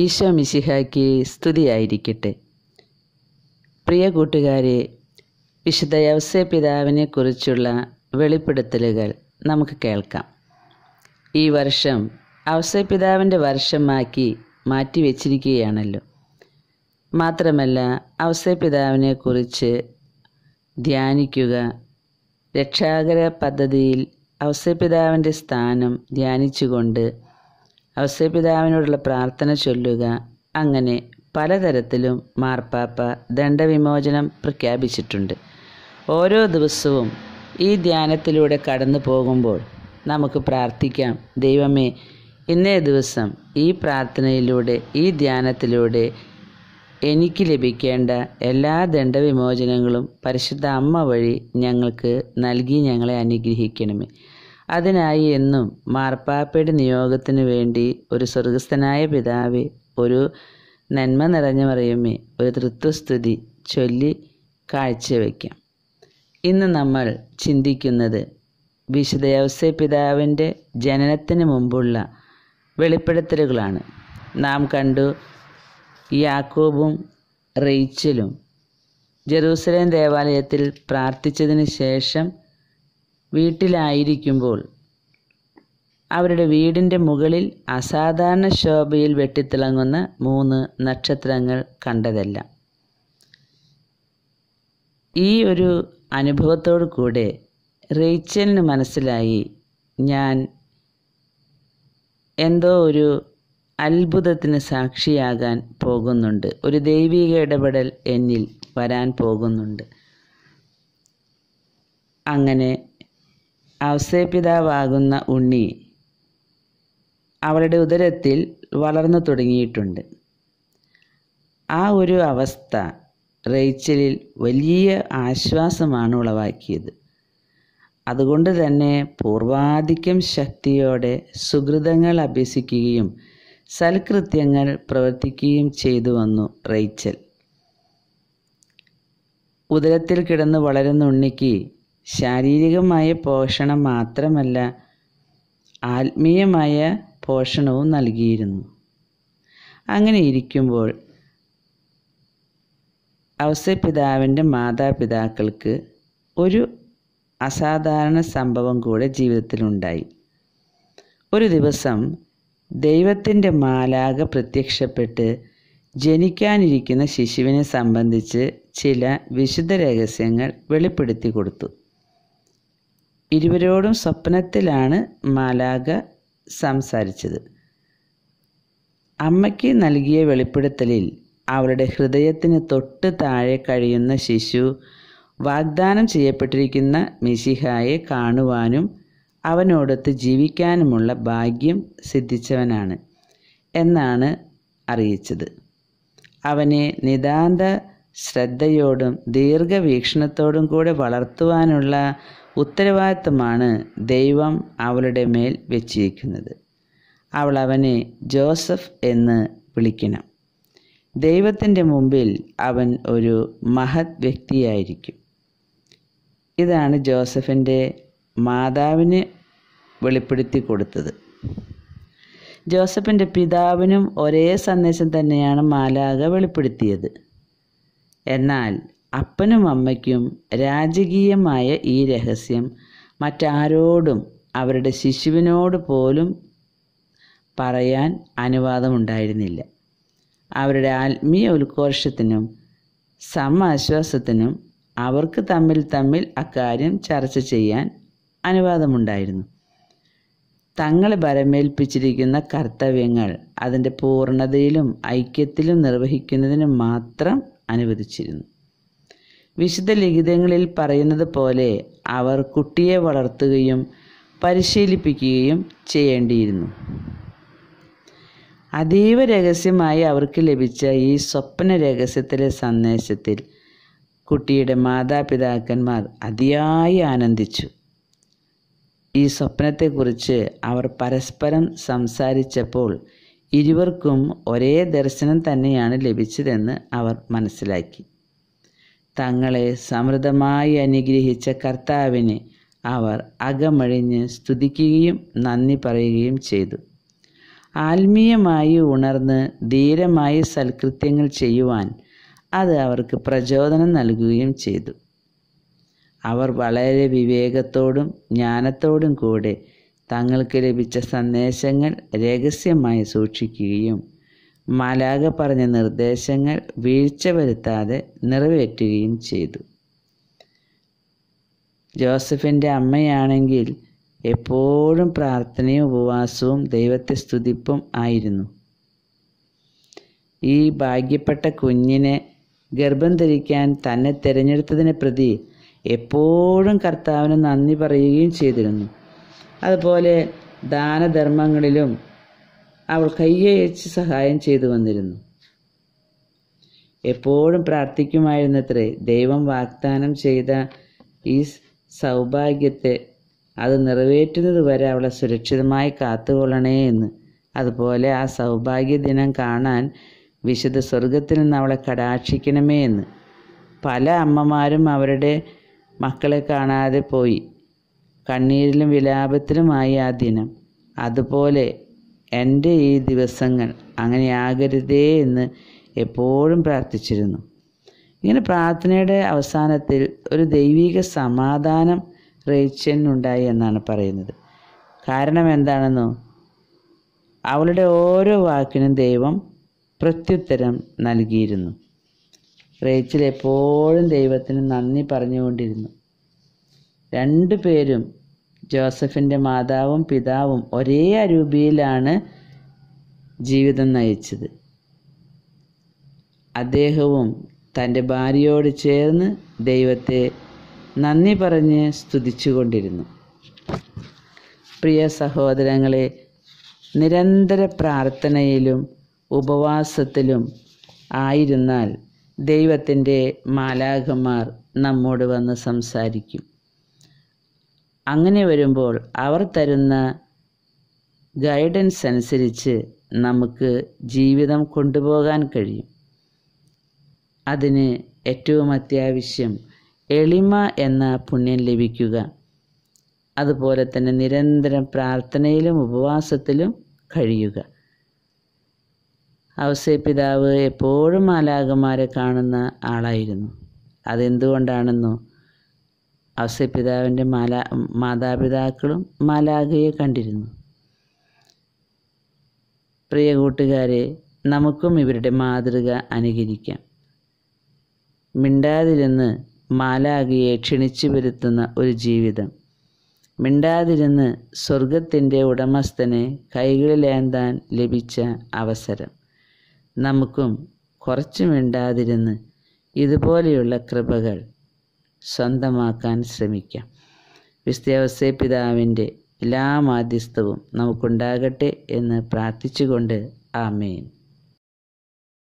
ഈശോ മിശിഹായ്ക്ക് സ്തുതിയായിരിക്കട്ടെ പ്രിയ കൂട്ടുകാരെ വിശുദ്ധ യവസേ പിതാവിനെക്കുറിച്ചുള്ള വെളിപ്പെടുത്തലുകൾ നമുക്ക് കേൾക്കാം ഈ വർഷം അവസേ പിതാവിൻ്റെ വർഷമാക്കി മാറ്റിവെച്ചിരിക്കുകയാണല്ലോ മാത്രമല്ല അവസേ പിതാവിനെക്കുറിച്ച് ധ്യാനിക്കുക രക്ഷാകര പദ്ധതിയിൽ അവസേ പിതാവിൻ്റെ സ്ഥാനം ധ്യാനിച്ചുകൊണ്ട് അവസ്യപിതാവിനോടുള്ള പ്രാർത്ഥന ചൊല്ലുക അങ്ങനെ പലതരത്തിലും മാർപ്പാപ്പ ദണ്ഡവിമോചനം പ്രഖ്യാപിച്ചിട്ടുണ്ട് ഓരോ ദിവസവും ഈ ധ്യാനത്തിലൂടെ കടന്നു പോകുമ്പോൾ നമുക്ക് പ്രാർത്ഥിക്കാം ദൈവമേ ഇന്നേ ദിവസം ഈ പ്രാർത്ഥനയിലൂടെ ഈ ധ്യാനത്തിലൂടെ എനിക്ക് ലഭിക്കേണ്ട എല്ലാ ദണ്ഡവിമോചനങ്ങളും പരിശുദ്ധ അമ്മ വഴി ഞങ്ങൾക്ക് നൽകി ഞങ്ങളെ അനുഗ്രഹിക്കണമേ അതിനായി എന്നും മാർപ്പാപ്പയുടെ നിയോഗത്തിനു വേണ്ടി ഒരു സ്വർഗസ്ഥനായ പിതാവെ ഒരു നന്മ നിറഞ്ഞ മറിയുമേ ഒരു തൃത്വസ്തുതി ചൊല്ലി കാഴ്ചവെക്കാം ഇന്ന് നമ്മൾ ചിന്തിക്കുന്നത് വിശുദ്ധ യവസ്യ പിതാവിൻ്റെ ജനനത്തിന് മുമ്പുള്ള വെളിപ്പെടുത്തലുകളാണ് നാം കണ്ടു യാക്കോബും റെയ്ച്ചലും ജെറൂസലേം ദേവാലയത്തിൽ പ്രാർത്ഥിച്ചതിന് ശേഷം വീട്ടിലായിരിക്കുമ്പോൾ അവരുടെ വീടിൻ്റെ മുകളിൽ അസാധാരണ ശോഭയിൽ വെട്ടിത്തിളങ്ങുന്ന മൂന്ന് നക്ഷത്രങ്ങൾ കണ്ടതല്ല ഈ ഒരു അനുഭവത്തോടു കൂടെ റേച്ചലിന് മനസ്സിലായി ഞാൻ എന്തോ ഒരു അത്ഭുതത്തിന് സാക്ഷിയാകാൻ പോകുന്നുണ്ട് ഒരു ദൈവിക ഇടപെടൽ എന്നിൽ വരാൻ പോകുന്നുണ്ട് അങ്ങനെ അവസേപിതാവാകുന്ന ഉണ്ണി അവളുടെ ഉദരത്തിൽ വളർന്നു തുടങ്ങിയിട്ടുണ്ട് ആ ഒരു അവസ്ഥ റേച്ചലിൽ വലിയ ആശ്വാസമാണ് ഉളവാക്കിയത് അതുകൊണ്ട് തന്നെ പൂർവാധിക്യം ശക്തിയോടെ സുഹൃതങ്ങൾ അഭ്യസിക്കുകയും സൽകൃത്യങ്ങൾ പ്രവർത്തിക്കുകയും ചെയ്തു വന്നു റേച്ചൽ ഉദരത്തിൽ കിടന്ന് വളരുന്ന ഉണ്ണിക്ക് ശാരീരികമായ പോഷണം മാത്രമല്ല ആത്മീയമായ പോഷണവും നൽകിയിരുന്നു അങ്ങനെ ഇരിക്കുമ്പോൾ അവസരപിതാവിൻ്റെ മാതാപിതാക്കൾക്ക് ഒരു അസാധാരണ സംഭവം കൂടെ ജീവിതത്തിലുണ്ടായി ഒരു ദിവസം ദൈവത്തിൻ്റെ മാലാക പ്രത്യക്ഷപ്പെട്ട് ജനിക്കാനിരിക്കുന്ന ശിശുവിനെ സംബന്ധിച്ച് ചില വിശുദ്ധ രഹസ്യങ്ങൾ വെളിപ്പെടുത്തി കൊടുത്തു ഇരുവരോടും സ്വപ്നത്തിലാണ് മാലാക സംസാരിച്ചത് അമ്മയ്ക്ക് നൽകിയ വെളിപ്പെടുത്തലിൽ അവരുടെ ഹൃദയത്തിന് തൊട്ട് താഴെ കഴിയുന്ന ശിശു വാഗ്ദാനം ചെയ്യപ്പെട്ടിരിക്കുന്ന മിശിഹായെ കാണുവാനും അവനോടൊത്ത് ജീവിക്കാനുമുള്ള ഭാഗ്യം സിദ്ധിച്ചവനാണ് എന്നാണ് അറിയിച്ചത് അവനെ നിതാന്ത ശ്രദ്ധയോടും ദീർഘവീക്ഷണത്തോടും കൂടെ വളർത്തുവാനുള്ള ഉത്തരവാദിത്തമാണ് ദൈവം അവളുടെ മേൽ വെച്ചിരിക്കുന്നത് അവൾ അവനെ ജോസഫ് എന്ന് വിളിക്കണം ദൈവത്തിൻ്റെ മുമ്പിൽ അവൻ ഒരു മഹത് വ്യക്തിയായിരിക്കും ഇതാണ് ജോസഫിൻ്റെ മാതാവിന് വെളിപ്പെടുത്തി കൊടുത്തത് ജോസഫിൻ്റെ പിതാവിനും ഒരേ സന്ദേശം തന്നെയാണ് മാലാക വെളിപ്പെടുത്തിയത് എന്നാൽ അപ്പനും അമ്മയ്ക്കും രാജകീയമായ ഈ രഹസ്യം മറ്റാരോടും അവരുടെ ശിശുവിനോട് പോലും പറയാൻ അനുവാദമുണ്ടായിരുന്നില്ല അവരുടെ ആത്മീയ ഉത്കോഷത്തിനും സമാശ്വാസത്തിനും അവർക്ക് തമ്മിൽ തമ്മിൽ അക്കാര്യം ചർച്ച ചെയ്യാൻ അനുവാദമുണ്ടായിരുന്നു തങ്ങളെ ഭരമേൽപ്പിച്ചിരിക്കുന്ന കർത്തവ്യങ്ങൾ അതിൻ്റെ പൂർണ്ണതയിലും ഐക്യത്തിലും നിർവഹിക്കുന്നതിനും മാത്രം അനുവദിച്ചിരുന്നു വിശുദ്ധ ലിഖിതങ്ങളിൽ പറയുന്നത് പോലെ അവർ കുട്ടിയെ വളർത്തുകയും പരിശീലിപ്പിക്കുകയും ചെയ്യേണ്ടിയിരുന്നു അതീവ രഹസ്യമായി അവർക്ക് ലഭിച്ച ഈ സ്വപ്ന രഹസ്യത്തിലെ സന്ദേശത്തിൽ കുട്ടിയുടെ മാതാപിതാക്കന്മാർ അതിയായി ആനന്ദിച്ചു ഈ സ്വപ്നത്തെക്കുറിച്ച് അവർ പരസ്പരം സംസാരിച്ചപ്പോൾ ഇരുവർക്കും ഒരേ ദർശനം തന്നെയാണ് ലഭിച്ചതെന്ന് അവർ മനസ്സിലാക്കി തങ്ങളെ സമൃദ്ധമായി അനുഗ്രഹിച്ച കർത്താവിനെ അവർ അകമഴിഞ്ഞ് സ്തുതിക്കുകയും നന്ദി പറയുകയും ചെയ്തു ആത്മീയമായി ഉണർന്ന് ധീരമായ സൽകൃത്യങ്ങൾ ചെയ്യുവാൻ അത് അവർക്ക് പ്രചോദനം നൽകുകയും ചെയ്തു അവർ വളരെ വിവേകത്തോടും ജ്ഞാനത്തോടും കൂടെ തങ്ങൾക്ക് ലഭിച്ച സന്ദേശങ്ങൾ രഹസ്യമായി സൂക്ഷിക്കുകയും മാലാക പറഞ്ഞ നിർദ്ദേശങ്ങൾ വീഴ്ച വരുത്താതെ നിറവേറ്റുകയും ചെയ്തു ജോസഫിൻ്റെ അമ്മയാണെങ്കിൽ എപ്പോഴും പ്രാർത്ഥനയും ഉപവാസവും ദൈവത്തെ സ്തുതിപ്പും ആയിരുന്നു ഈ ഭാഗ്യപ്പെട്ട കുഞ്ഞിനെ ഗർഭം ധരിക്കാൻ തന്നെ തിരഞ്ഞെടുത്തതിനെ പ്രതി എപ്പോഴും കർത്താവിന് നന്ദി പറയുകയും ചെയ്തിരുന്നു അതുപോലെ ദാനധർമ്മങ്ങളിലും അവൾ കയ്യയച്ച് സഹായം ചെയ്തു വന്നിരുന്നു എപ്പോഴും പ്രാർത്ഥിക്കുമായിരുന്നത്രേ ദൈവം വാഗ്ദാനം ചെയ്ത ഈ സൗഭാഗ്യത്തെ അത് നിറവേറ്റുന്നത് വരെ അവളെ സുരക്ഷിതമായി കാത്തുകൊള്ളണേ എന്ന് അതുപോലെ ആ സൗഭാഗ്യ ദിനം കാണാൻ വിശുദ്ധ സ്വർഗത്തിൽ നിന്ന് അവളെ കടാക്ഷിക്കണമേ എന്ന് പല അമ്മമാരും അവരുടെ മക്കളെ കാണാതെ പോയി കണ്ണീരിലും വിലാപത്തിലുമായി ആ ദിനം അതുപോലെ എൻ്റെ ഈ ദിവസങ്ങൾ അങ്ങനെയാകരുതേ എന്ന് എപ്പോഴും പ്രാർത്ഥിച്ചിരുന്നു ഇങ്ങനെ പ്രാർത്ഥനയുടെ അവസാനത്തിൽ ഒരു ദൈവിക സമാധാനം റേച്ചനുണ്ടായി എന്നാണ് പറയുന്നത് കാരണം എന്താണെന്നോ അവളുടെ ഓരോ വാക്കിനും ദൈവം പ്രത്യുത്തരം നൽകിയിരുന്നു റേച്ചൽ എപ്പോഴും ദൈവത്തിന് നന്ദി പറഞ്ഞുകൊണ്ടിരുന്നു രണ്ടു പേരും ജോസഫിൻ്റെ മാതാവും പിതാവും ഒരേ അരൂപിയിലാണ് ജീവിതം നയിച്ചത് അദ്ദേഹവും തൻ്റെ ഭാര്യയോട് ചേർന്ന് ദൈവത്തെ നന്ദി പറഞ്ഞ് സ്തുതിച്ചുകൊണ്ടിരുന്നു പ്രിയ സഹോദരങ്ങളെ നിരന്തര പ്രാർത്ഥനയിലും ഉപവാസത്തിലും ആയിരുന്നാൽ ദൈവത്തിൻ്റെ മാലാഖമാർ നമ്മോട് വന്ന് സംസാരിക്കും അങ്ങനെ വരുമ്പോൾ അവർ തരുന്ന ഗൈഡൻസ് അനുസരിച്ച് നമുക്ക് ജീവിതം കൊണ്ടുപോകാൻ കഴിയും അതിന് ഏറ്റവും അത്യാവശ്യം എളിമ എന്ന പുണ്യം ലഭിക്കുക അതുപോലെ തന്നെ നിരന്തരം പ്രാർത്ഥനയിലും ഉപവാസത്തിലും കഴിയുക ഔസേ പിതാവ് എപ്പോഴും മാലാകമാരെ കാണുന്ന ആളായിരുന്നു അതെന്തുകൊണ്ടാണെന്നോ ഔസപിതാവിൻ്റെ മാലാ മാതാപിതാക്കളും മാലാഖയെ കണ്ടിരുന്നു പ്രിയ കൂട്ടുകാരെ നമുക്കും ഇവരുടെ മാതൃക അനുകരിക്കാം മിണ്ടാതിരുന്ന് മാലാഖയെ ക്ഷണിച്ചു വരുത്തുന്ന ഒരു ജീവിതം മിണ്ടാതിരുന്ന് സ്വർഗത്തിൻ്റെ ഉടമസ്ഥനെ കൈകളിലേന്താൻ ലഭിച്ച അവസരം നമുക്കും കുറച്ച് മിണ്ടാതിരുന്ന് ഇതുപോലെയുള്ള കൃപകൾ സ്വന്തമാക്കാൻ ശ്രമിക്കാം വിസ്തവസ്യ പിതാവിൻ്റെ എല്ലാ മാധ്യസ്ഥവും നമുക്കുണ്ടാകട്ടെ എന്ന് പ്രാർത്ഥിച്ചുകൊണ്ട് ആമേൻ